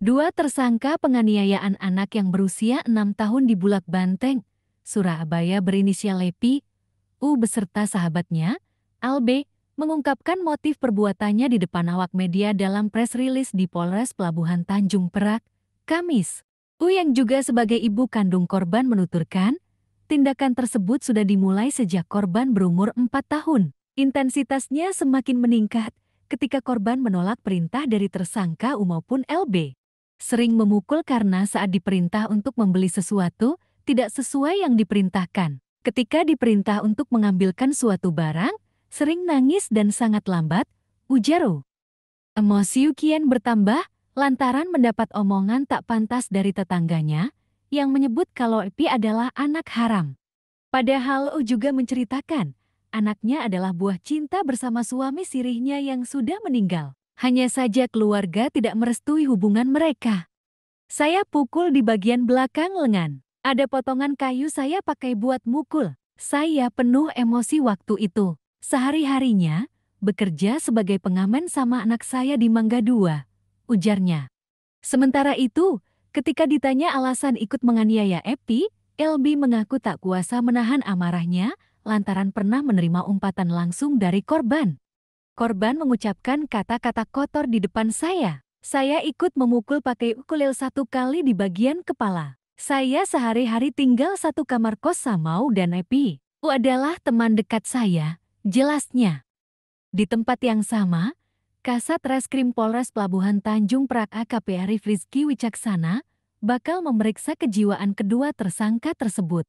Dua tersangka penganiayaan anak yang berusia enam tahun di Bulak Banteng, Surabaya berinisial Lepi, U beserta sahabatnya, Albe, mengungkapkan motif perbuatannya di depan awak media dalam press release di Polres Pelabuhan Tanjung Perak, Kamis. U yang juga sebagai ibu kandung korban menuturkan, tindakan tersebut sudah dimulai sejak korban berumur empat tahun. Intensitasnya semakin meningkat ketika korban menolak perintah dari tersangka U maupun LB sering memukul karena saat diperintah untuk membeli sesuatu, tidak sesuai yang diperintahkan. Ketika diperintah untuk mengambilkan suatu barang, sering nangis dan sangat lambat, Ujaru. Oh. Emosi Yukien bertambah lantaran mendapat omongan tak pantas dari tetangganya yang menyebut kalau Epi adalah anak haram. Padahal U oh juga menceritakan anaknya adalah buah cinta bersama suami sirihnya yang sudah meninggal hanya saja keluarga tidak merestui hubungan mereka. Saya pukul di bagian belakang lengan. Ada potongan kayu saya pakai buat mukul. Saya penuh emosi waktu itu. Sehari-harinya, bekerja sebagai pengamen sama anak saya di Mangga Dua, ujarnya. Sementara itu, ketika ditanya alasan ikut menganiaya Epi, Elbi mengaku tak kuasa menahan amarahnya lantaran pernah menerima umpatan langsung dari korban. Korban mengucapkan kata-kata kotor di depan saya. Saya ikut memukul pakai ukulel satu kali di bagian kepala. Saya sehari-hari tinggal satu kamar kos sama U dan Epi. U adalah teman dekat saya, jelasnya. Di tempat yang sama, Kasat Reskrim Polres Pelabuhan Tanjung Perak AKP Arif Rizki Wicaksana bakal memeriksa kejiwaan kedua tersangka tersebut.